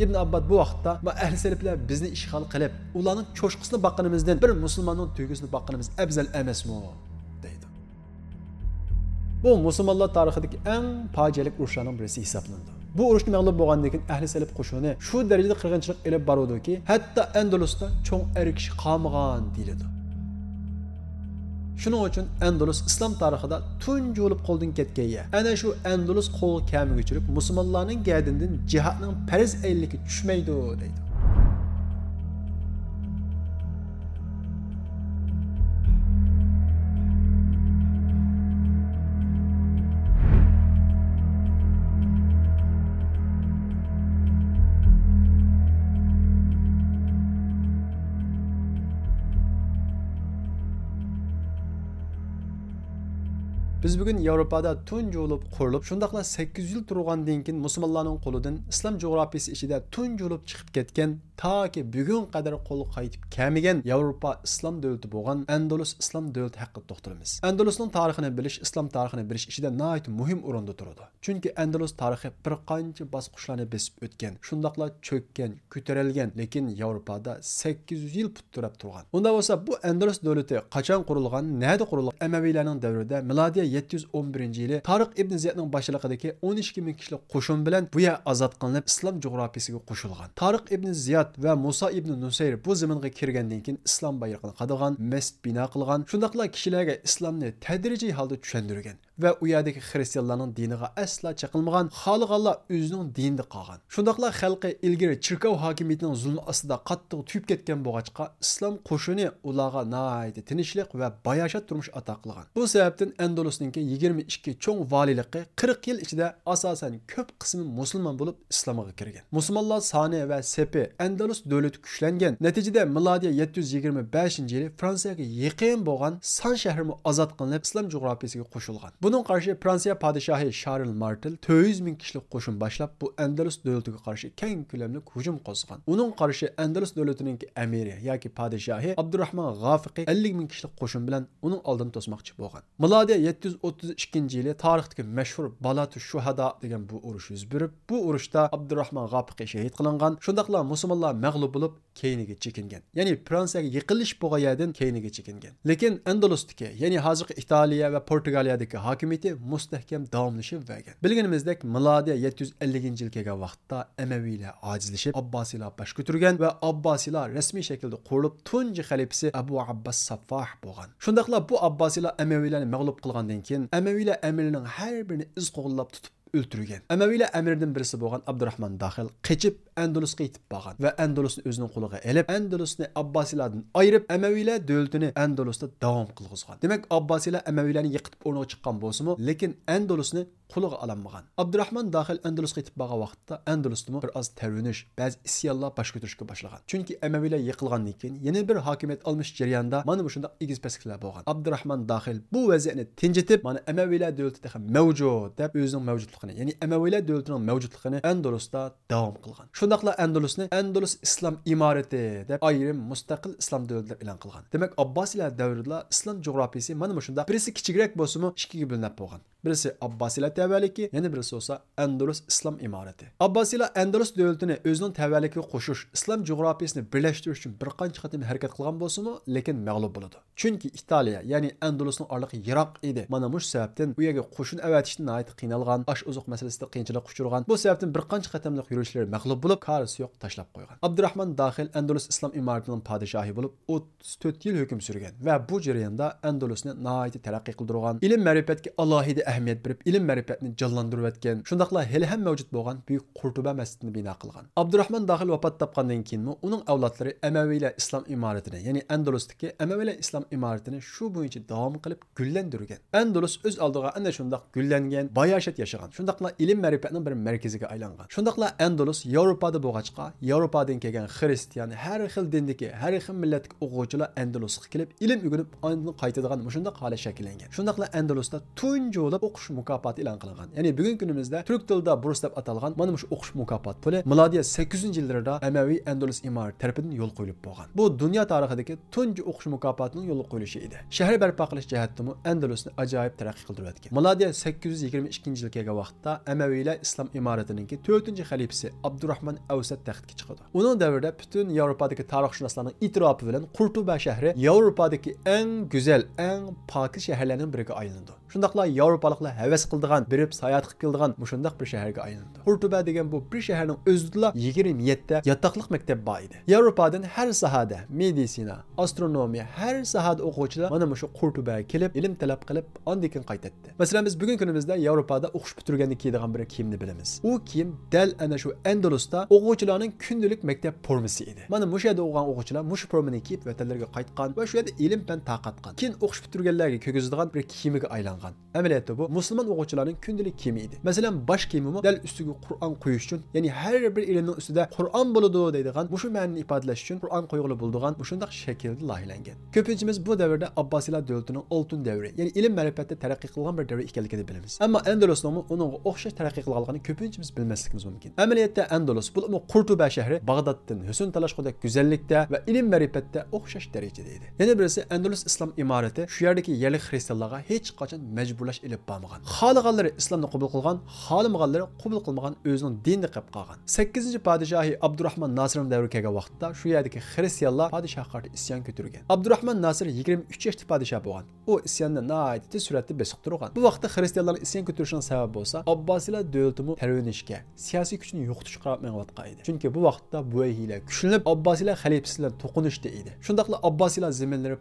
İbn Abbad bu vaxtda əhl-i seleflər bizni işğal qilib, ularning cho'shqisini boqqanimizdan bir musulmonning tugisini boqqanimiz afzal emasmi? deydi. Bu musulmonlar tarixidagi eng fojialik urushlarning birisi hisoblanadi. Bu urushni mag'lub bo'lgandan keyin ahli salib qo'shini shu darajada qirg'inchilik ilib boruvdiki, hatto Andalusda cho'ng erkish qolmagan deyiladi shuning uchun andulus islom tarixida tunji bo'lib qo'ldan ketganya ana shu andulus qo'l kamiga uchirib musulmonlarning gadindan jihatning farz aylligi tushmaydi deydi Biz bugün Avrupa'da tuncu olup kurulup şundakla 800 yıl turgandan keyin musulmonlarning qo'lidan İslam coğrafyası ichida tuncu olup chiqib ketgan toki bugun qadar qo'li qaytib kelmagan Yevropa islom davlati bo'lgan Andalus islom davlati haqida to'xtalamiz. Andalusning tarixini bilish islom tarixini bilish ichida nihoyat muhim o'rinda turadi. Chunki Andalus tarixi bir qancha bosqichlarni besib o'tgan, shundaqla cho'kkan, ko'tarilgan, lekin Yevropada 800 yıl put turab turgan. Unda bo'lsa bu Andalus davlati qachon qurilgan, nada qurilgan? Amaviylarning devrede, milodiy 711 yili Tarık ibn Ziyadın boshchiligidagi 12 ming kishilik qo'shin bilan buya yer ozod qilinib islom jug'rafiyasiga qo'shilgan. Tariq ibn Ziyad ve Musa ibn Nusayr bu zamanı kirgandan İslam islom bayrog'ini qadag'an, masjid bino qilgan, shundaqla kishilarga islomni tadrijiy holda ve u yerdagi xristianlarning diniga asla çakılmayan, xohlaganlar o'zining dinida qolgan shundoqla xalqi ilgari cherkov hokimiyatining zulmi ostida asıda tuyib ketgan bo'lg'achqa islom İslam ularga naaydi tinchlik va ve turmush ato qilgan bu sebepten andalusninki yigirma ikki cho'ng valiligi qirq yil ichida asosan ko'p qismi musulmon bo'lib islomga kirgan musulmonlar soni va sepi andalus davlati kuchlangan natijada milodiy yetti yuz yigirma beshinchi yili fransiyaga yaqin bo'lgan san shahri ozod qilinib islom jug'rofiyasiga koşulgan. Bunun qarşı Fransiya padişahı Charles Martel 400 ming kishilik qo'shin boshlab bu Andalus davlatiga qarshi keng ko'lamli hujum qo'zg'an. Uning qarshi Andalus davlatining amiri yoki padishahi Abdurrahman G'afiqi 50 ming kishilik qo'shin bilan uning oldini to'smoqchi bo'lgan. Milodiy 732-yili tarixdagi mashhur Balatu Shuhada degan bu urush yuz berib, bu urushda Abdurrahman G'afiqi shahid qilingan. Shundaqla musulmonlar mag'lub bo'lib, кейініге чекінген яғни францияға yiqilish bo'g'ayadan кейініге чекінген lekin andalusdiki ya'ni hozirgi italiya va portugaliyadagi hokimiyati mustahkam davomlashib vergan bilganimizdek milodiy 750 yil kelgan vaqtda amaviylar ojizlashib abbosiylar bosh ko'targan va abbosiylar rasmiy shaklda qurilib tunji xalifasi abu abbas saffah bo'lgan shundoqla bu abbosiylar amaviylarni mag'lub qilgandan keyin amaviylar amirning har birini iz qo'llab өлтүргән. Әмәвилә әмирнең берсе булган Абдурахман дахил кечип Әндулусга итеп барган ва Әндулусны өзенең кулыга элеп, Әндулусны Аббасилардан айырып, Әмәвилә дәүләтен Әндулусда дәвам кылгызган. Демәк Аббасилар Әмәвиләрне йыгытып орны чыккан булсымы, ләкин Әндулусны кулыга алынмаган. Абдурахман дахил Әндулусга итеп барган вакытта Әндулусны бер аз тәрвиниш, бәз исyanлар баш көтүшкә башлаган. Чөнки Әмәвилә йыгылгандан кин яңа бер хакимият алмыш җәрәянда mana шунда игез пәскәләр булган. Абдурахман дахил бу вазиятне тинҗитеп, mana Әмәвилә дәүләте дә мәвҗуд дип өзенең мәвҗудлыгын mavjudligini ya'ni Emeviler davlatining mavjudligini Andalusda davom qilgan shundoqla Andalusni Andalus islom imorati deb ayrim mustaqil islom davlatlar e'lon qilgan demak Abbasilar davrida islom jo'g'rafiyasi mana shunda birisi kichikroq bo'lsimi ikkiga bo'linib bo'lgan birisi Abbasilar tavalliki yana birisi bo'lsa Andalus islom imorati Abbasilar Andalus davlatini o'zining tavallikiga qo'shish islom jo'g'rafiyasini birlashtirish uchun bir qancha qatim harakat qilgan bo'lsimi lekin mag'lub bo'ladi chunki Italiya ya'ni Andalusning orliqi yiroq edi mana mush sababdan u yerga qo'shin avatishdan qiynalgan ash oziq masalasida qiyinchilikqa uchragan bu sababdan bir qancha qatamliq yurishlar mag'lub bo'lib karisi yo'q tashlab qo'ygan abdurahmon daxil andulus islom imoratining podshohi bo'lib o'ttiz to'rt yil hukm surgan va bu jarayonda andulusni noiti taraqqiy qildirgan ilm ma'rifatga alohida ahamiyat berib ilm ma'rifatni jonlantirayotgan shundoqla hali ham mavjud bo'lgan buyuk qurtuba masjidini bino qilgan abdurahmon daxil vafot topgandan keyinmi uning avlodlari amaviylar İslam imoratini ya'ni andulusdagi amaviylar islom imoratini shu bo'yicha davom qilib gullantirgan andulus o'z oldiga ana shundoq gullangan bayashat yashagan Şundakla ilim ma'rifatning bir markaziga aylangan Şundakla andalus yevropada bo'lg'achqa yevropadan kelgan Hristiyan, her xil dindagi her xil millatdagi o'quvchilar andalusga kelib ilim ugunib ondan qaytadigan shundaq holat shakllangan shundaqla andalusda tunji bo'lib o'qish mukofoti e'lon qilingan ya'ni bugün günümüzde turk tilida burs deb atalgan mana shu o'qish mukofot puli milodiya sakkizinchi yillarda amaviy andalus imorati tarafidan yo'l qo'yilib bo'lgan bu dünya tarixidagi tunji o'qish mukofotining yo'l qo'yilishi edi Şehir berpaklaş qilish jihatdimi acayip ajoyib taraqqiy qildirayotgan milodiya sakkiz yuz yigirma vaqtda Əməvilə İslam imarətinin ki 4-cü xəlifəsi Abdurrahman Əvsət təxtə çıxdı. Onun dövrdə bütün Avropadakı tarixşünasların itirafı ilə Qurtuba şəhəri Avropadakı ən gözəl, ən pakı şəhərlərin biriga aylındı. Şundaqla Avropalıqlar həvəs qıldığan, birib sayat qıldığan muşundaq bir şəhərə aylındı. Qurtuba degen bu bir şəhərin özüdəla 27 də yataqlıq məktəb var idi. Avropadan hər sahədə medisina, astronomiya, hər sahədə oxucular mana bu Qurtubaya kelib, ilim tələb qilib, ondan keyin qaytdı. Məsələn biz bu gün günümüzdə Avropada oxuş bitir turgandan kiydigan bir kiyimni bilamiz u kiyim dal ana shu andalusda o'quvchilarning kundalik maktab formasi edi mana mushu yerda o'qigan o'quvchilar mushu formani kiyib vatanlariga qaytgan va shu yerda ilm pan tarqatgan keyin o'qish bitirganlarga ko'gizadigan bir kiyimiga aylangan amaliyotda bu musulmon o'quvchilarning kundalik kiyimi edi masalan bosh kiyimimi dal ustiga qur'on qo'yish uchun ya'ni har bir ilmning ustida qur'on bo'ladi deydigan mushu ma'nini ifodalash uchun qur'on qo'yilib bo'ldigan mushundaq shaklda loyihalangan ko'pinchimiz bu davrda abbosiylar davlatining oltin davri ya'ni ilm ma'rifatda taraqqiy qilgan bir davr ekanligini bilamiz ammo andalusni uni bununla o'xshash taraqqiy qila olganini ko'pincha biz bilmasligimiz mumkin amaliyotda andalus bu qurtuba shahri bag'doddan husn talashqudek go'zallikda va ilm ma'rifatda o'xshash darajada edi yana birisi andalus islom imorati shu yerdagi yerlik xristianlarga hech qachon majburlash ilib bormagan xohlaganlari islomni qabul qilgan xohlamaganlari qabul qilmagan o'zining dinini qilib qolgan sakkizinchi podshohi abdurahmon nasirin davri kelgan vaqtda shu yerdagi xristianlar podshoh qarshi isyon ko'targan abdurahmon nasir yigirma uch yoshda podshoh bo'lgan u isyonni nihoyatda suratda besib bu vaqtda xristianlar isyon ko'tarishining sababi bo'lsa bolsa abbasiylar dövlətimi tərəvünüşkə siyasi gücünü yoxduş qaratmağa vatqaydı. Çünkü bu vaxtda bu ilə güclənib Abbasiler xəlifəsi ilə toqunuşda idi. Şundaqla abbasiylar zəminləri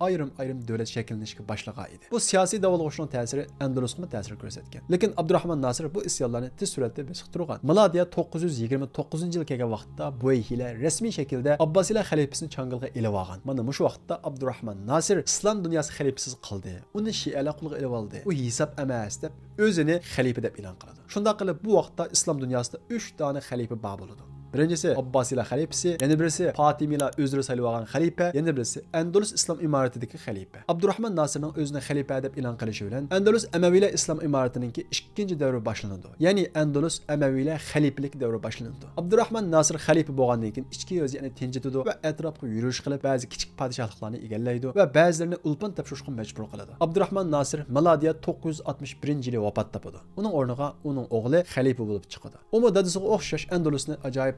ayrım-ayrım devlet şəkilləşməyə başlaqaydı. Bu siyasi davalğışın təsiri Andalusqa təsir göstərdi. Lakin Abdurrahman Nasir bu isyanları tez sürətdə bəsiq turğan. Miladiya 929-cu il gələn vaxtda bu ilə resmi şekilde Abbasiler xəlifəsini çangılğa elib alğan. Mana bu vaxtda Abdurrahman Nasir İslam dünyası xəlifəsiz kaldı. Onu şiələr qulğa elib aldı. O hesap emas deyib özünü xalifa deb e'lon qiladi shunday qilib bu vaqtda İslam dünyasında 3 dona xalifa bor bo'ladi birinchisi Abbasila xalifasi yana birisi fatimiylar o'zlari saylab olgan xalifa yana birisi andalus islom imoratidagi xalifa abdurahmon nasirning o'zini xalifa deb e'lon qilishi bilan andalus İslam islom ki ikinci devre boshlanadi ya'ni andalus amaviylar xalifalik devre boshlanadi Abdurrahman nasir xalifa bo'lgandan keyin ichki vaziyatni tinchitadi ve etrafı yurish qilib ba'zi kichik podshohliklarni egallaydi va ba'zilarini ulpan topshirishga mecbur qiladi Abdurrahman nasir Maladiya to'qqiz yuz oltmish birinchi Onun vafot onun uning o'rniga bulup o'g'li xalifa bo'lib chiqadi u dadasiga o'xshash andalusni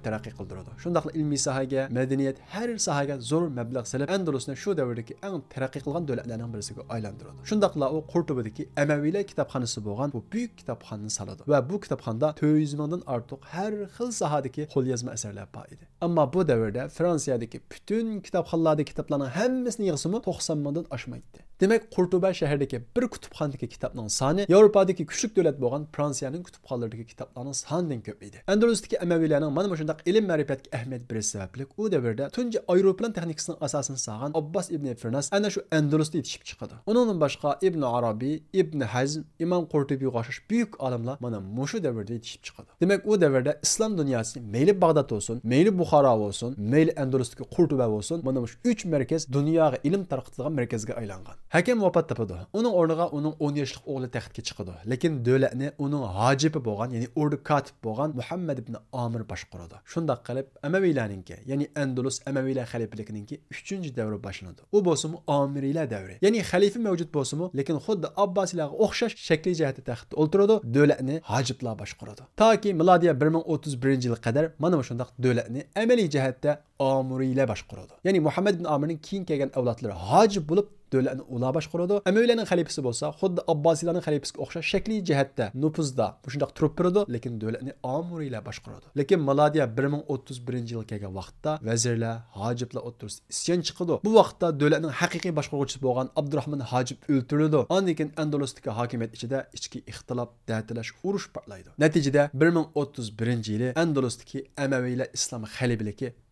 taraqqiy qildiradi shundoqla ilmiy sohaga madaniyat har sohaga zo'r mablag' salab andalusni shu davrdagi eng taraqqiy qilgan davlatlarning birisiga aylantiradi shundoqla u qurtubidagi amaviylar kitaphanesi bo'lgan bu büyük kitobxonni saladi ve bu kitaphan'da to'rt yuz mingdan ortiq har xil sohadagi qo'lyozma asarlar Ama edi ammo bu davrda fransiyadagi butun kitobxonlardagi kitoblarni hammasini yig'simi to'qson mingdan oshmaydi Demek kurtuba şehirdeki bir kutubxonadagi kitobning soni yevropadagi kuchli davlat bo'lgan fransiyaning kutubxonlaridagi kitoblarning sonidan ko'p edi andalusdagi amaviylarning mana shu şundaq ilm ma'rifatga ahamiyat berish sababli u davrda tunji aeroplan texnikasining asosini solgan abbos ibn firnas ana şu andalusda yetishib chiqadi undan boshqa ibn Arabi, ibn hazm İmam qurtubiyga o'xshash buyuk olimlar mana mushu davrda yetishib chiqadi demak u davrda islom dunyosi mayli bag'dod bo'lsin mayli buxoro bo'lsin mayli andalusdagi qurtuba olsun mana şu uch markaz dunyoga ilim tarqatadigan markazga aylangan hakam vafot topadi Onun o'rniga onun o'n yoshlik oğlu taxtga chiqadi Lakin davlatni onun hojibi bo'lgan ya'ni urdu katib bo'lgan Muhammed ibn omir boshqaradi Şundaq qəlib Əməvilərinki, yəni Əndülüs Əməvilər xəlifəliyininki 3-cü dövrü başlandı. Bu bosumu Amirilə dövrü. Yəni xəlifə mövcud bosumu, lakin xuddi Abbasilərə oxşaş şəkli cəhətdə taxtda oturudu, dövlətni haciblar başqurdu. Ta ki miladiyə 1031-ci ilə qədər mana bu şundaq dövlətni əməli cəhətdə Amirilə başqurdu. Yəni Muhammad ibn Amirnin keyin gələn avladları hacib olub dövlətini ular boshqaradi amuylarning xalifasi bo'lsa xuddi abbosiylarning xalifasiga o'xshash shakli jihatda nupuzda shundoq turib turadi lekin davlatni omuriylar boshqaradi lekin maladiya bir ming o'ttiz birinchi yil kelgan vaqtda vazirlar hojiblar o'ttirisida isyon chiqadi bu vaqtda davlatning haqiqiy boshqaruvchisi bo'lgan abdurahmon hojib o'ltiriladi undan keyin andalusdagi hokimiyat ichida ichki ixtilof datlash urush portlaydi natijada bir ming o'ttiz birinchi yili andalusdagi amaviylar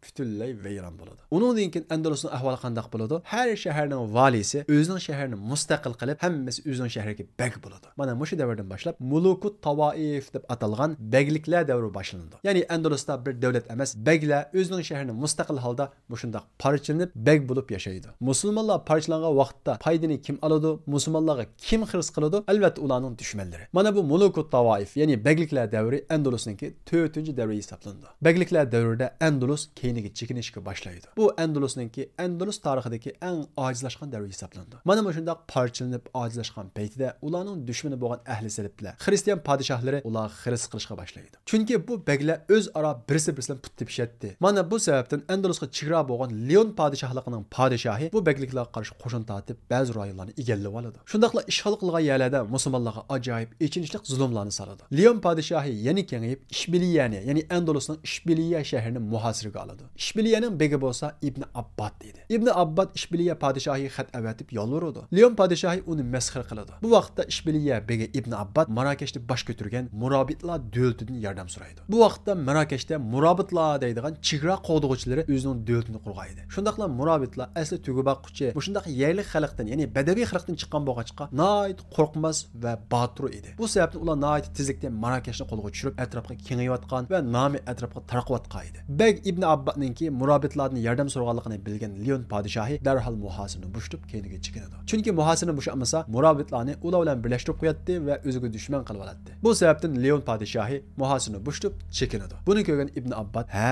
butunlay vayron bo'ladi uningdan keyin andalusni ahvoli qandoq bo'ladi har shaharning valisi o'zining shaharini mustaqil qilib hammasi o'zining shahriga bag bo'ladi mana mushu davrdan boshlab mulukut tavoif deb atalgan bagliklar davri boshlandi ya'ni andalusda bir davlat emas baglar o'zining shahrini mustaqil holda mushundoq parchalanib bag bo'lib yashaydi musulmonlar parchalangan vaqtda paydini kim oladi musulmonlarga kim hirs qiladi albatta ularning dushmanlari mana bu mulukut tavoif ya'ni bagliklar davri andalusniki to'rtinchi davri hisoblanadi bagliklar davrida andalus keyinigi chekinishga boshlaydi bu andalusninki andalus tarixidagi eng ojizlashgan davr hisoblanadi mana mana shundoq parchalanib ojizlashgan paytida ularning dushmani bo'lgan ahli saliblar xristian podshohlari ularga xiris qilishga boshlaydi chunki bu baglar o'zaro birisi birisidan put tepishadi mana bu sababdan andalusga chegara bo'lgan leon padişahlığının padişahı bu bagliklarga qarshi qo'shin tortib ba'zi rayonlarni egallab oladi shundoqla ishg'ol qilgan yerlarda musulmonlarga ajoyib ichinchli zulmlarni soladi leon padişahı yana kengayib ishbiliyani ya'ni andalusning ishbiliya shahrini muhosiraga oladi bo'ladi ishbiliyaning begi bo'lsa ibn abbad deydi ibn abbad İşbiliye podshohiga xat avatib yolvoradi leon Padişahı onu masxir qiladi bu vaqtda İşbiliye begi ibn abbad marokashni bosh ko'targan murobitlar davlatidan yordam so'raydi bu vaqtda Murabitla murobitlar deydigan chegara qo'dg'uvchilari o'zining kurgaydı. qurg'aydi Murabitla murobitlar tügüba tugubaqquchi bu şundak yerli xalqdan ya'ni badaviy xalqdan çıkan bo'lg'achqa nayt korkmaz ve botir idi. bu sebeple ular nayt tizlikte marokashni qo'lga tushirib atrofga kengayotgan va nomi atrofga tarqayotgan edi bag ibn abbad abbatninki murabitlarni yordam so'raganligini bilgan leon podshohi darhol muhosini bo'shtib keyniga chekinadi chunki muhosini bo'shatmasa murabitlarni ular bilan birlashtirib qo'yadi va o'ziga dushman qilib oladi bu sababdan leon podshohi muhosini bo'shtib chekinadi buni ko'rgan ibn abbad ha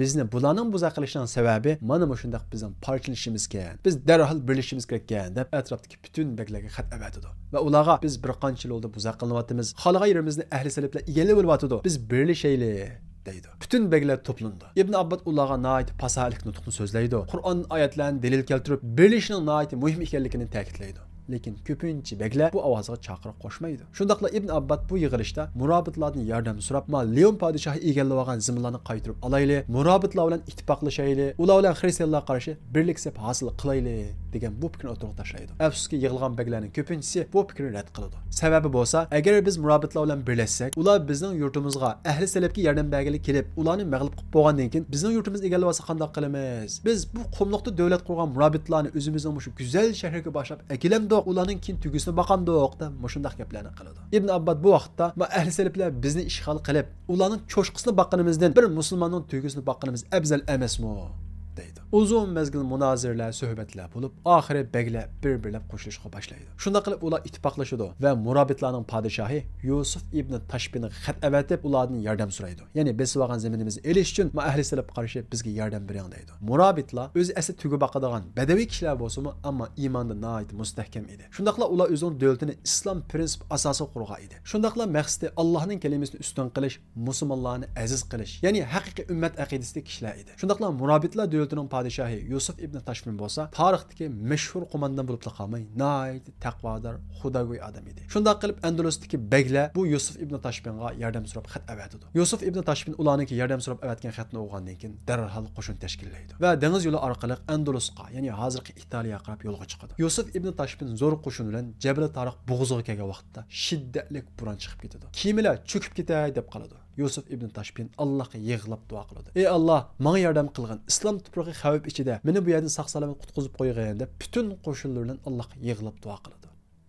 bizni bularning buza qilishining sababi mana shundaq bizning parchalanishimiz kerak biz darhol birlashishimiz kerak ekan deb atrofdagi butun beklarga xat Ve va biz bir qancha oldu bu qilinyapmiz xalqa yerimizni ahli saliblar egallab olyotidi biz birlashaylik deydi. Bütün begler toplundu. İbn Abbad Ullah'a naid pasalik nutqunu sözleydi. Kur'an ayetlerini delil keltirip birleşinin naid mühim ekanligini ta'kidlaydi lekin ko'pincha beklar bu ovozga chaqiriq qo'shmaydi Şundakla İbn abbad bu yig'ilishda murobitlardan yardım so'rab ma leon podshohi egallab olgan zimlarni qaytirib olayli murobitlar bilan ittifoqlashayli ular bilan xristianlarga qarshi birlik sep hosil qilayli degan bu fikrni o'tirib tashlaydi afsuski yig'ilgan beklarning ko'pinchisi bu fikrni rad qiladi sababi bo'lsa agar biz murobitlar bilan birleşsek, ular bizden yurtumuzga, ehli salabga yordam bergili kelib ularni mag'lub qilib bo'lgandan keyin bizning yurtimizni egallab olsa qandoq biz bu qumliqda davlat qurgan murobitlarni o'zimizning güzel go'zal shaharga boshlab akilamdi Ulanın Biroq ularning bakan boqamdi vaqtda mushundaq gaplarni qiladi. Ibn Abbad bu vaqtda va ehli salaflar bizni işgal qilib, Ulanın cho'shqisini bakanımızdan, bir musulmonning tugisini boqqanimiz afzal emasmi? deydi uzun mezgil munozirlar, suhbatlar bo'lib, oxiri beglar bir-birlab qo'shilishga boshlaydi. Shunda qilib ular ittifoqlashadi va murabitlarning podshohi Yusuf ibn Tashbini xat avatib ulardan yardım so'raydi. Ya'ni biz olgan zaminimizni elish uchun ma ahli salab qarshi bizga yardım bering deydi. Murabitlar öz asli tügü boqadigan badaviy kishilar bo'lsa-mu, imanda naid nihoyat idi. edi. Shundaqla ular o'zining davlatini islom prinsip asosida qurgan edi. Shundaqla maqsadi Allohning kalimasini ustun qilish, musulmonlarni aziz qilish, ya'ni haqiqiy ummat idi. kishilar edi. Shundaqla murabitlar padişahı padişahi yusuf ibn tashmin bo'lsa tarixdagi mashhur qo'mondon bo'lib taqolmay nihoyatda taqvodor xudogo'y odam edi shundoq qilib andalusdagi beglar bu yusuf ibn tashminga yardım so'rab xat avatidi yusuf ibn tashmin ularniki yardım so'rab avatgan xatni o'qigandan keyin darhol qo'shin tashkillaydi va dengiz yo'li orqali andalusga ya'ni hozirgi italiyaga qarab yo'lga chiqadi yusuf İbn tashmin zo'r qo'shin bilan jabra tariq bo'g'ziga kelgan vaqtda shiddatli buron chiqib ketadi kemalar cho'kib ketay deb qoladi Юсуф ибн Ташпин Аллаһка йыгылып дуа кылды. Эй Алла, маң ярдәм кылган, ислам тупрагы хавап ичидә, мені бу ярдан сак саламын куткызып койган деп бүтүн кошулларын Аллаһка йыгылып дуа кылды.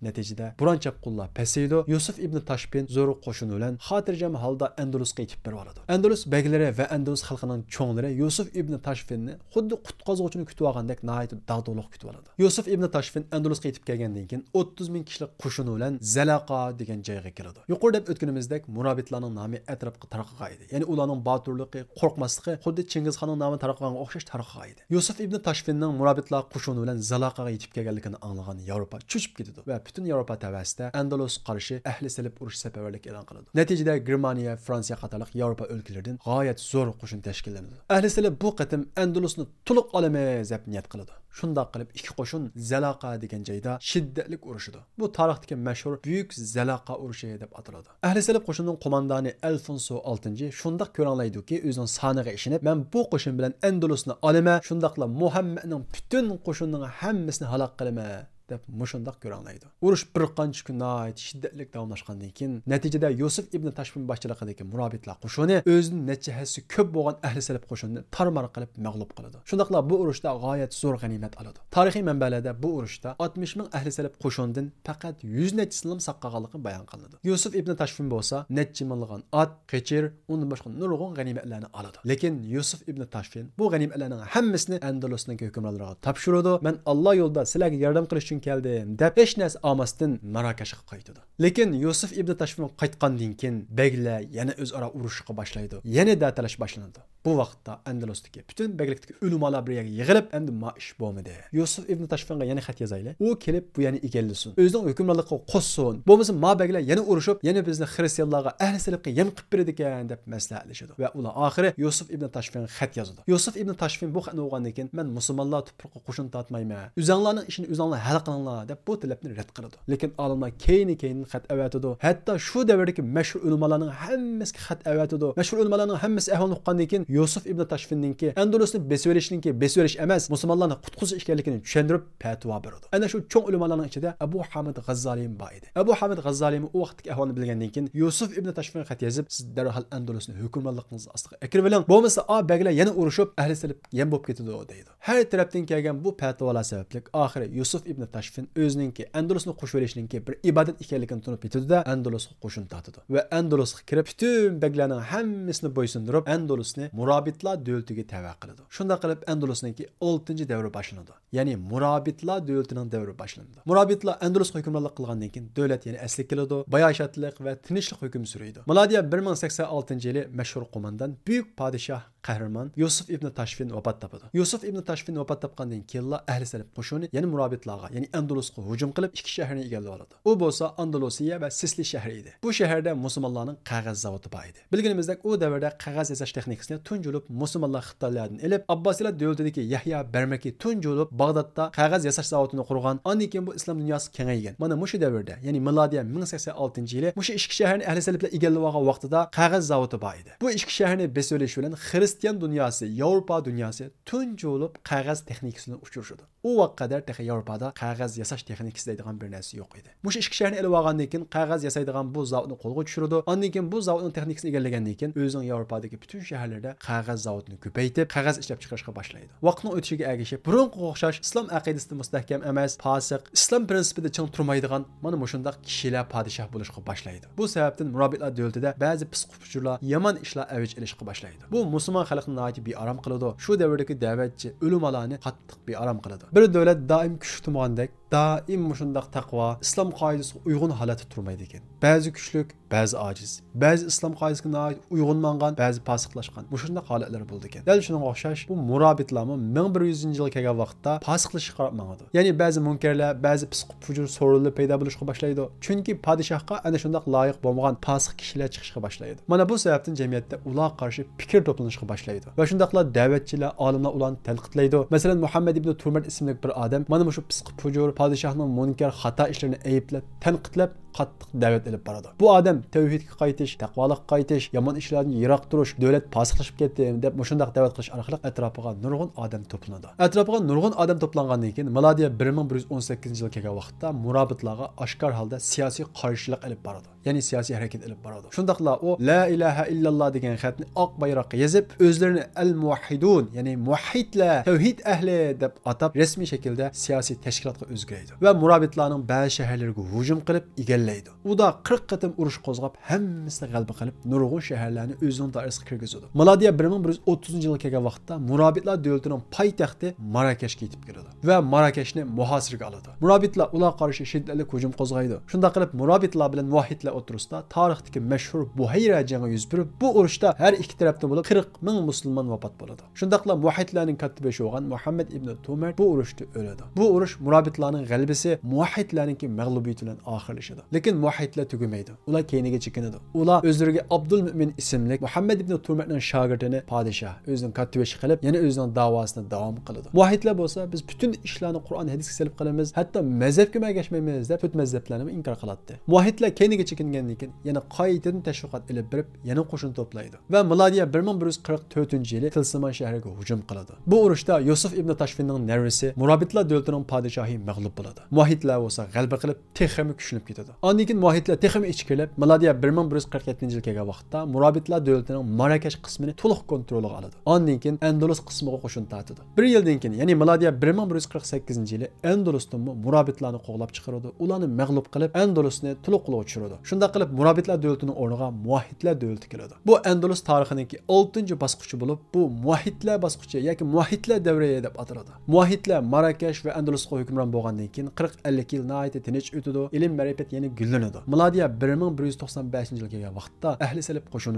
Нәтижеде Буранчакулла Пәсейдо Юсуф ибн Ташпин зор кошуны белән хатирҗәм халда Әндәлүскә китеп барып алды. Әндәлүс бәгләре ва Әндәлүс халкының чоңлары Юсуф ибн Ташфинны худды куткызгычыны көтүп алгандак наһайт дагдылык көтүп алды. Юсуф ибн Ташфин Әндәлүскә китеп кергәндән кин 30 мең кишлек кошуны белән Залака дигән җайга килде. Юқор дип өткәнебездәк мурабитларның намы әтрапка таракка иде. Яни уларның батырлыгы, коркмаслыгы худды Чингизханның намы таракканга охшаш таракка иде. Юсуф ибн Ташфинның мурабитлар кошуны белән Залакага yetib kelganligini anglagan Yevropa cho'chib ketadi va butun yevropa tavasida andalus qarshi ahli silib urush safarbarlik e'lon qiladi natijada germaniya fransiya qatorliq yevropa o'lkalaridan g'oyat zo'r qo'shin tashkillanadi ahli silib bu qatim andalusni to'liq olamiz deb niyat qiladi shundoq qilib ikki qo'shin zalaqa degan joyda shiddatli urushidi bu tarixdagi mashhur buyuk zalaqa urushi deb ataladi ahli silib qo'shinining qo'mondoni alfonso oltinchi shundoq ko'ranglaydiki o'zining soniga ishinib man bu qo'shin bilan andalusni olaman shundoqla muhammadning bütün qo'shinning hammasini halok qilaman deb mushundoq ko'ranglaydi urush bir qancha kun shiddatli davomlashgandan keyin natijada yusuf ibn tashvin boshchiligidagi murobitlar qo'shini o'zini nechahasi ko'p bo'lgan ahli salib qo'shinini tarmar qilib mag'lub qiladi shundoqla bu urushda g'oyat zo'r g'animat oladi tarixiy manbalarda bu urushda 60 ming ahli salib qo'shinidan faqat 100 necha silm saqqaganligi bayon qilinadi yusuf ibn tashvin bo'lsa necha minglab ot qechir undan boshqa nurg'un g'animatlarni oladi lekin yusuf ibn tashvin bu g'animatlarning hammasini andalusning hukmronlariga topshiradi man alloh yo'lida sizlarga yordam qilish uchun keldi deb hech narsa olmasdan marokashga qaytadi lekin yusuf ibn tashvin qaytgandan keyin beglar yana o'zaro urushqa boshlaydi yanada talash boshlanadi bu vaqtda Andalusdagi butun baglikdagi ulumolar bir yerga yig'ilib endi ma ish bo'lmadi yusuf ibn tashfanga yana xat yozayli u kelib bu yana egallasin o'zining hukmronlikqa qo'shsin bo'lmasa ma baglar yana urushib yana bizni xristianlarga ahli salibga yem qilib beradigan deb maslahatlashadi va ular oxiri yusuf ibn tashfanga xat yozadi yusuf ibn tashfin bu xatni o'qigandan keyin man musulmonlar tuproqqa qo'shin tortmayman o'zanglarning ishini o'zanglar hal qilinglar deb bu talabni rad qiladi lekin olimlar keyin keyin xat avatidi hatto shu davrdagi mashhur ulamolarning hammasiga xat avatidi mashhur ulamolarning hammasi ahvolni uqqandan keyin yusuf ibn tashfinninki andulusni besverishninki besverish emas musulmonlarni qutqizish ekanligini tushuntirib fatvo beradi ana shu cho'ng ulamolarning ichida abu hamid g'azzalim bor edi abu hamid g'azzalim u vaqtdagi ahvolni bilgandan keyin yusuf ibn tashfin xat yozib siz darhol andulusni hukmronligingiz ostiga kirib bo'lmasa o baglar yana urushib ahli silib yem bo'lib ketadi deydi har tarafdan kelgan bu fatvolar sababli oxiri yusuf ibn tashfin o'zininki andulusni qo'shib olishningki bir ibodat ekanligini tunib ketadida andulusga qo'shin tatdi va andulusga kirib butun baglarning hammasini bo'ysundirib andulusni murabitlar dövlətiga təvə qıldı. Şunda qılıb Endulüsniki 6-cı dövrü başlandı. Yəni murabitlar dövlətinin dövrü başlandı. Murabitlar Endulüs hökmranlıq qılğandan keyin dövlət yenə əslik kilidi, bayaşatlıq və tinçlik hökm sürüydü. Miladiya 1086-cı ili məşhur qomandan böyük padişah kahraman Yusuf ibn Tashfin vafot topadi. Yusuf ibn Taşfin vafot topgandan keyin ahli salaf qo'shuni yana Murabitlarga, ya'ni Andalusga hujum qilib ikki shaharni egallab oladi. O bo'lsa Andalusiya va Sisli shahri idi. Bu shaharda musulmonlarning qog'oz zavodi bor edi. Bilganimizdek o davrda qog'oz yasash texnikasini tunji olib musulmonlar Xitoylardan ilib Abbosiylar davlatidagi Yahya Barmaki tunji olib Bag'dodda qog'oz yasash zavodini qurgan. Ondan bu İslam dunyosi kengaygan. Mana mushu davrda, ya'ni milodiy 1086-yili mushu ikki shaharni ahli salaflar egallab olgan vaqtida qog'oz zavodi bor edi. Bu ikki shaharni besolish bilan xristian dunyosi yevropa dunyosi tunji bo'lib qog'oz texnikasini uchirishdi u vaqt qadar tehi yevropada qog'oz yasash texnikasi deydigan bir narsa yo'q edi mush ishki kishilarni ilib olgandan keyin qog'oz yasaydigan bu zavodni qo'lga tushirdi andan keyin bu zavodni texnikasini egallagandan keyin o'zining yevropadagi butun shaharlarda qog'oz zavodini ko'paytirib qog'oz ishlab chiqarishga boshlaydi vaqtning o'tishiga ergashib burunga o'xshash islom aqidasida mustahkam emas fosiq islom prinsipida chang turmaydigan mana mushundoq kishilar podshoh bo'lishga boshlaydi bu sababdan murobitlar davlatida ba'zi pisqupuchurlar yomon ishlar avj ilishga boshlaydi bu musulmon musulmon xalqni noti bearom qiladi shu davrdagi da'vatchi o'lim alani qattiq bearom qiladi bir davlat doim kuch tumondek daim mushundaq taqvo islom qoidasiga uyg'un holatda turmaydi ekan ba'zi kuchlik ba'zi ojiz ba'zi islom qoidasiga uyg'un mangan ba'zi pasiqlashgan mushundaq holatlar bo'ldi ekan dal shunga o'xshash bu murabitlarmi ming bir yuzinchi yil kelgan vaqtda pasiqlashga qarab mangadi ya'ni ba'zi munkarlar ba'zi pisqi fujur so'rinlar paydo bo'lishga boshlaydi chunki podshohga ana shundaq loyiq bo'lmagan pasiq kishilar chiqishga boshlaydi mana bu sababdan jamiyatda ular qarshi fikr to'planishga boshlaydi va shundaqlar da'vatchilar olimlar ularni tanqidlaydi masalan muhammad ibn turmat ismli bir odam mana shu pisqi fujur padişahning munkar xato ishlarini ayblab tanqidlab qattiq da'vat ilib boradi bu adam tavhidga qaytish taqvoliqqa qaytish Yaman ishlardan yiroq turish davlat pasqilishib ketdi deb mushundoq da'vat qilish orqali atrofiga nurg'un Adam to'planadi atrofiga nurg'un Adam to'plangandan keyin milodiya bir ming bir yuz o'n sakkizinchi yil kelgan vaqtda murabitlarga oshkor holda siyosiy qarshilik ilib boradi ya'ni siyosiy harakat ilib boradi shundoqla u la ilaha illallah degan xatni oq bayroqqa yezib o'zlarini al muvahidun ya'ni muvahidlar tavhid ahli deb atab rasmiy shaklda siyasi tashkilotga o'zgaradi va murabitlarning ba'zi shaharlariga hujum qilib egallab bellaydi uda qirq qatim urush qo'zg'ab hammasini g'alaba kalıp nurg'un shaharlarni o'zining doirasiga kirgizdi milodiya bir ming bir yuz o'ttizinchi yilga kelgan vaqtda murabitlar davlatining poytaxti marakashga yetib kiradi va marakashni muhosirga oladi murabitlar ular qarshi shiddatli hujum qo'zg'aydi shunday qilib murabitlar bilan muahidlar o'tirisida tarixdagi mashhur buhayra jangi yuz bu uruşta her iki tarafdan bo'lib qirq ming musulmon vafot bo'ladi shundaqla muahidlarning katta beshi bo'lgan muhammad ibn tumer bu urushda o'ladi bu urush murabitlarning g'alabasi muahidlarninki ki bilan oxirlashadi lekin muahhidlar tugamaydi Ula keyniga chekinadi Ula o'zlariga abdul mo'min Muhammed muhammad ibn turmatning shogirdini podshoh o'zini kattivesh qilib yana o'zini davosini davom qiladi muahidlar biz bütün ishlarni Kuran, hadisga salib qilamiz hatta mazhabga ergashmaymiz deb to'rt mazhablarni inkor qiladi muahidlar keyniga chekingandan keyin yana qaytadan tashviqot ilib berib yana qo'shin to'playdi va milodiya bir ming bir yuz qirq to'rtinchi yili tilsimon shahriga hujum qiladi bu urushda yusuf ibn tashfinning narisi murabitlar davlatining padişahı mag'lub bo'ladi muahidlar bo'lsa g'alaba qilib texmi kuchlanib ketadi Андан кийин муахидлер техим ич келип, миладия 1147-жылга вакытта Мурабитлар дәүләтенең Маракеш кысмын тулык контрольга алды. Андан кийин Эндолус кысмыга кошун тартылды. Bir yildan keyin, ya'ni milodiya 1148 yili Endolusdanmi Murabitlarni qo'g'lab chiqardi, ularni mag'lub qilib, Endolusni to'liq qulov tushirdi. Shunda qilib Murabitlar dövlətinin o'rniga Muahidlar dövləti keladi. Bu Endolus tarixininki 6-bosqichi bo'lib, bu Muahidlar bosqichi yoki Muahidlar davri deb ataladi. Muahidlar Marakash va Endolusga hukmron bo'lgandan keyin 40-50 yil nihoyatda tinch o'tadi. ilim ma'rifat yana gullanadi milodiya bir ming bir yuz to'qson beshinchi yil kelgan vaqtda ahli salib qo'shini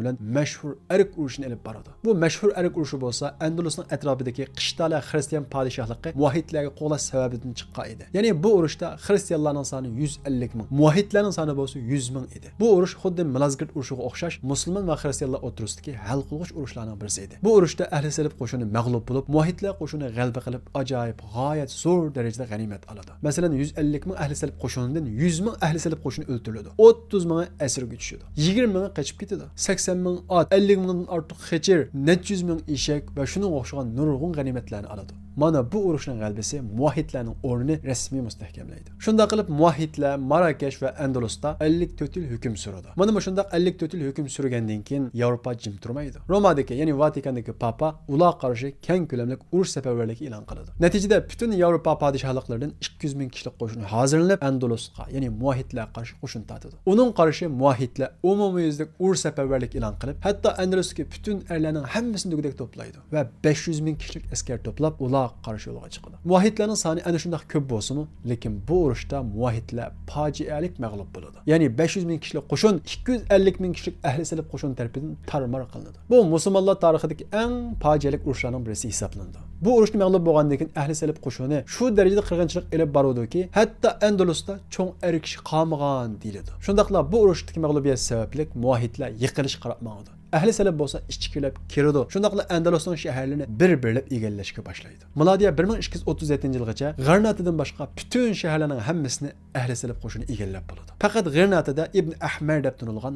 bu mashhur ark urushi bo'lsa andulusning atrofidagi qishtala xristian podshohligi muahidlarga qo'llash sababidan chiqqan edi ya'ni bu urushda xristianlarning soni yuz ellik ming muahidlarning soni bo'lsa yuz ming edi bu urush xuddi milazgirt urushiga o'xshash musulmon va xristianlar o'tirisidagi hal qilg'ich urushlarning birisi edi bu urushda ahli salib qo'shini mag'lub bo'lib muahidlar qo'shini g'alaba qilib ajoyib g'oyat zo'r darajada g'animat oladi masalan yuz ellik ming ahli salib qo'shinidan yuz ming ahli qo'shini o'ltiriladi o'ttiz mingi asirga tushadi yigirma mingi qochib ketadi 80 ming ot ellik mingdan ortiq xechir necha yuz ming eshak va shunga o'xshagan nurg'un g'animatlarni oladi mana bu urushning g'alabasi muvahhidlarning o'rnini rasmiy mustahkamlaydi shunday qilib muvahhidlar marakesh va andalusda 54 yil hukm suradi mana shunda 54 yil hukm surgandan keyin yevropa jim turmaydi romadagi ya'ni vatikandagi papa ular qarshi keng ko'lamli urush safarbarligi e'lon qiladi natijada bütün yevropa padishahliqlaridan 200 ming kishilik qo'shin Andalusqa andalusga ya'ni muvahhidlar qarshi qo'shin tortadi uning qarashi muvahhidlar umumyuzlik urush safarbarlik e'lon qilib hatto andalusga bütün erlarning hammasini degudek to'playdi va 500 ming kishilik askar to'plab ular ta qarşı yo'lga chiqadi muvahidlarning soni ana shundoq ko'p bo'lsinu lekin bu urushda muvahidlar fojialik mag'lub bo'ladi ya'ni 500 ming kishilik qo'shin 250 ming kishilik ahli salib qo'shin tarafidan tarmar qilinadi bu musulmonlar tarixidagi eng fojialik urushlarning birisi hisoblanadi bu urushni mag'lub bo'lgandan keyin ahli salib şu shu darajada qirg'inchilik ilib ki hatto andalusda cho'ng er kishi qolmagan deyiladi shundoqla bu urushdagi mag'lubiyat sababli muvahidlar yiqilish qarab ahli seleb bolsa ishchikilab kirdi shundoq qilib andaluson shaharlarini bir birlab egallashga boshlaydi milodiya bir ming ikki yuz o'ttiz yettinchi yilgacha g'arnatidan boshqa butun shaharlarning hammasini ahli seleb qo'shini egallab bo'ladi faqat g'irnatida ibn ahmar deb tunilgan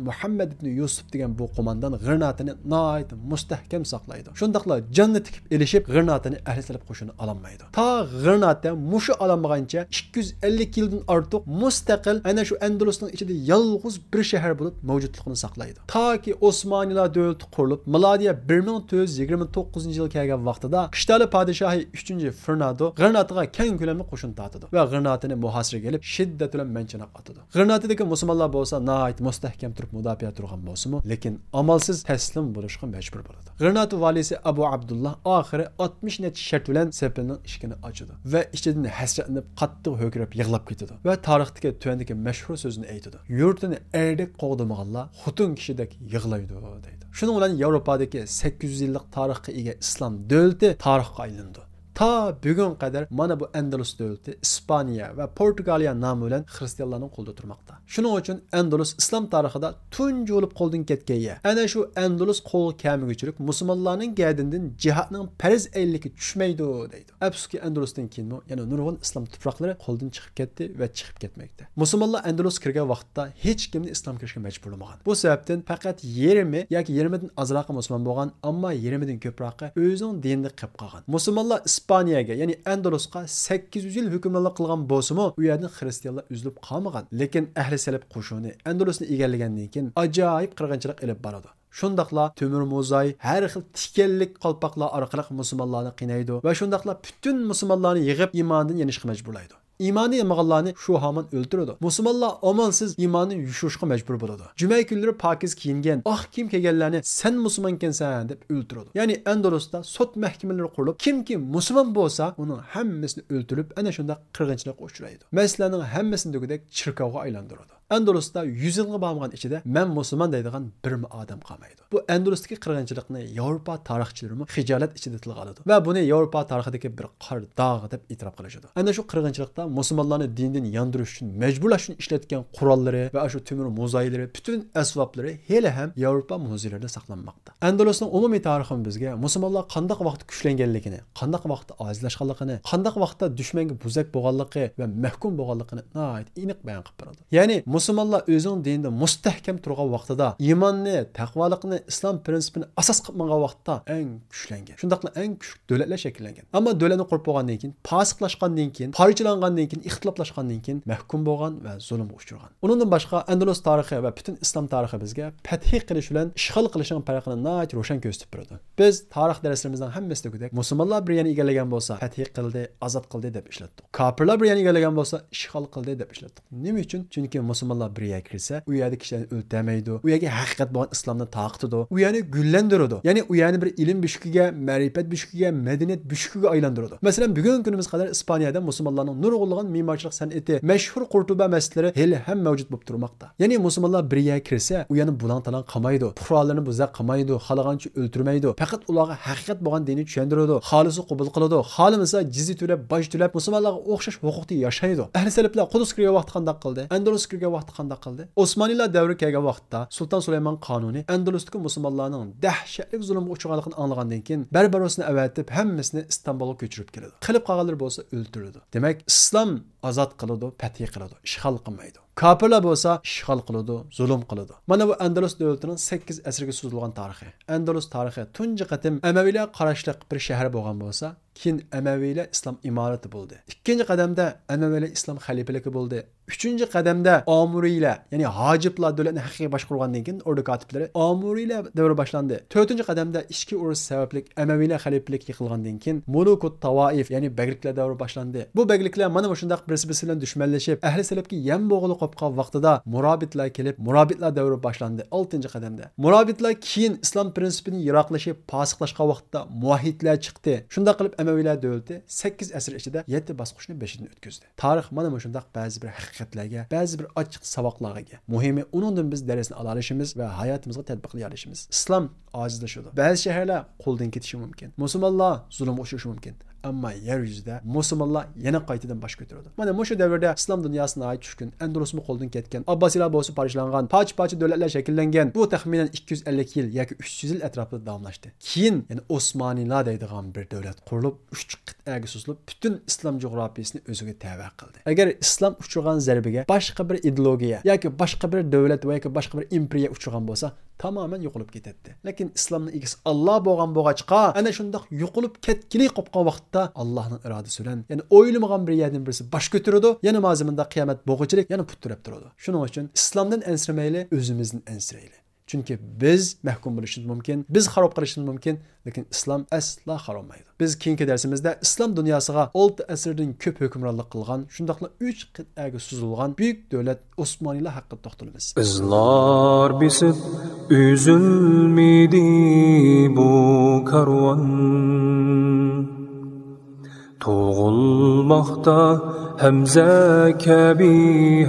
yusuf degan bu qo'mondan g'irnatini nihoyat mustahkam saqlaydi shundoqla jonni tikib ilishib g'irnatini ahli seleb qo'shini ololmaydi to g'irnatda mushu ololmagancha ikki yuz ellik yildan ortiq mustaqil ana shu andalusning ichida yolg'iz bir shahar bo'lib mavjudligini saqlaydi toki osmonilar dövləti qurulub, miladiyə 1429-cu il gələn vaxtında Qışdalı padişahı 3-cü Fernando Qırnatığa kən köləmli qoşun dağıtıdı və Qırnatını mühasirə gəlib şiddətlə mənçinaq atıdı. Qırnatıdakı müsəlmanlar bolsa nəhayət müstəhkəm turub müdafiə turğan bolsumu, lakin amalsız təslim buluşğa məcbur boldu. Qırnatı valisi Abu Abdullah axırı 60 net şərt bilan səpilinin işkini açdı və içidən həsrətlənib qatdıq hökürüb yığılıb getdi və tarixdəki tövəndəki məşhur sözünü aytdı. Yurtunu erdik qoğdumağanlar xutun kişidək yığılaydı deydi. Şunun shuning bilan yevropadagi sakkiz yuz yillik tarixga ega islom davlati tarixga aylandi ta bugün kadar, mana bu Endulus davlati Ispaniya va Portugaliya nomi Hristiyanların xristianlarning qo'lida turmoqda. Shuning uchun Endulus islom tarixida tunji bo'lib qo'ldan ketgan yer. Ana shu Endulus qo'l kamigichilik musulmonlarning gadindan jihatning farz aylligi tushmaydi deydi. Afsuski Endulusdan keyin yana nurg'un islom İslam qo'ldan koldun ketdi va chiqib ketmoqda. Musulmonlar Endulus kirgan vaqtda hech kimni islom kirishga majbur bo'lmagan. Bu sababdan faqat 20 yoki 20 dan azroq musulmon bo'lgan, ammo 20 dan ko'proqi dinde dinini Müslümanlar, ispaniyaga ya'ni andalusga 800 yil hukmronlik qilgan bo'lsimi u yerda xristianlar uzilib qolmagan lekin ahli salib qo'shuni andalusni egallagandan keyin ajoyib qirg'inchilik ilib boradi shundoqla temir mo'zay har xil tikanlik qalpoqlar orqali musulmonlarni qiynaydi va shundoqla butun musulmonlarni yig'ib imondan yenishga majburlaydi imani yamag'allarni shu hamon o'ltiradi musulmonlar omonsiz iymonni yushirishga majbur bo'ladi juma kunlari pokiz kiyingan oq ah, kiyim kiyganlarni sen Müslüman musulmonkansan deb o'ltiradi ya'ni en da sot sud mahkamalari kim kim Müslüman bo'lsa onun hemmesini öldürüp, en shunda qirg'inchilikqa uchraydi masalaning hammasini degudek chirkovga aylantiradi Endolosda 100 yılga bağımgan içide men Müslüman deydigan bir adam kalmaydı. Bu Endolosdaki kırgınçılıkını Avrupa tarihçilerimi hicalet içinde tilga alıdı. Ve bunu Avrupa tarihideki bir kar dağı deb itiraf kılışıdı. Ende şu kırgınçılıkta Müslümanların dindin yandırış için mecburlaş için işletken kuralları ve şu tümür mozayileri, bütün esvapları hele hem Avrupa muzilerinde saklanmakta. Endolos'un umumi tarihim bizge Müslümanlar kandak vaqti küçlengenligini, kandak vaqti azizlaşkanligini, kandak vaqtda düşmenge buzak boğallıqı ve mehkum boğallıqını naayet inik beyan kıpırıldı. Yani musulmonlar o'zini dinida mustahkam turgan vaqtida iymonni taqvoliqni islom prinsipini asos qilib bo'lgan vaqtda eng kuchlangan shundoqla eng kuchli davlatlar shakllangan ammo davlatni qurib bo'lgandan keyin pasiqlashgandan keyin parchalangandan keyin ixtiloflashgandan keyin mahkum bo'lgan va zulmga uchragan undan boshqa andalus tarixi va butun islom tarixi bizga fathi qilish bilan ishg'ol qilishning farqini nat ro'shan ko'rsatib turadi biz tarix darslarimizdan hammasidagidek musulmonlar bir yana egallagan bo'lsa fathi qildi azod qildi deb ishlatdik kofirlar bir yana egallagan bo'lsa ishg'ol qildi deb ishlatdik nima uchun chunki musulmon musulmonlar birga kirse, u yerda kishilarni o'ltamaydi u yerga haqiqat bo'lgan islomni taqitidi u yerni gullantiradi ya'ni u yerni bir ilm bishukiga ma'rifat bishukiga madaniyat bishukiga aylantiradi masalan bugungi kunimiz qadar ispaniyada musulmonlarning nurg'ulg'an me'morchilik san'ati mashhur qurtuba masjidlari hali ham mavjud bo'lib turmoqda ya'ni musulmonlar birga kirse, u yerni bulan talan qilmaydi puhrolarni buza qilmaydi xohlagancha o'ltirmaydi faqat ularga hakikat bo'lgan dini tushuntiradi xolisi qubul qiladi xohlamasa jizya to'lab boj to'lab musulmonlarga o'xshash huquqda yashaydi ahli salaflar qudus kirgan vaqt qandoq qildi andalus kirgan vaqti qandaq qildi osmoniylar davri kelgan vaqtda sulton sulaymon qonuni andalusdagi musulmonlarning dahshatli zulmga uchraganligini anglagandan keyin barbarosni avatib hammasini istanbulga ko'chirib keladi qilib qolganlar bo'lsa o'ltiradi demak islom ozod qiladi fathi qiladi ishg'ol qilmaydi Kapirlar bo'lsa ishg'ol qiladi, zulm qiladi. Mana bu Andalus davlatining 8 asrga suzilgan tarixi. Andalus tarixi tunji qatim Amaviylar qarashliq bir shahar bo'lgan bo'lsa, keyin Amaviylar İslam imorati bo'ldi. İkinci qadamda Amaviylar İslam xalifaligi buldu. Üçüncü kademde Amuriler yani Hacipler devletini hakiki başkurgandan keyin ordu katiplari Amuriler devri başlandı. Dördüncü kademde işki uruş sebeplik Emeviler haliflik yıkılgandan keyin Mulukut Tavaif yəni Begrikler devri başlandı. Bu Begrikler mana shundaq birisi birisi bilan düşmanlashib, ahli selebki yem boğulu Topqa vaqtida murabitlar kelib, murabitlar davri boshlandi 6-qadamda. Murabitlar keyin islom prinsipini yiroqlashib, pasiqlashgan vaqtda muahidlar chiqdi. Shunda qilib Amavilar davlati 8 asr ichida 7 bosqichni 5-ini o'tkazdi. Tarix mana shundaq ba'zi bir haqiqatlarga, ba'zi bir ochiq saboqlarga ega. Muhimi unundan biz darsni ala olishimiz va hayotimizga tatbiqlay olishimiz. Islom ojizlashadi. Ba'zi shaharlar qo'ldan ketishi mumkin. Musulmonlar zulmga uchrashi mumkin. ammo yer yuzida musulmonlar yana qaytadan bosh ko'taradi mana mana davrda islom dunyosini oid tushkun andalusmi qo'ldan ketgan abbosiylar bo'lsa parishlangan poch poch davlatlar shakllangan bu taxminan 250 yil yoki 300 yil atrofida davomlashdi keyin ya'ni osmoniylar deydigan bir davlat qurilib uch qit'aga suzilib butun islom jug'rofiyasini o'ziga tava qildi agar islom uchragan zarbiga boshqa bir ideologiya yoki boshqa bir davlat yoki boshqa bir imperiya uchragan bo'lsa tamamen yoqilib ketadi lekin islomni egisi olloh bo'lgan bo'lg'achqa ana şundak yokulup ketkili qolgan vaqtda Allah'ın irodasi bilan ya'ni o'ylamagan bir yerden birisi bosh ko'taradi Yani mazimunda kıyamet bo'g'ichilik Yani put turib turadi shuning uchun islomdan özümüzün o'zimizdan çünkü biz mahkum bo'lishimiz mumkin biz xarob qilishimiz mümkün, lekin İslam asla xarobmaydi biz keyingi darsimizda islom dunyosiga olti asrdan ko'p hukmronlik qilgan shundoqla uch qit'aga suzilgan buyuk davlat osmoniylar haqida to'xtalamiz izlar besib uzilmaydi bu karvon tug'ilmoqda hamza kabi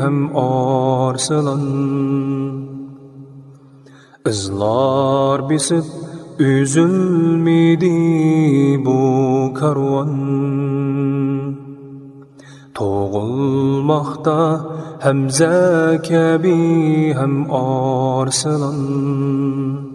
ham arsilon Izlar bisip üzülmedi bu karvan Toğulmaqda hem zəkabi hem arsalan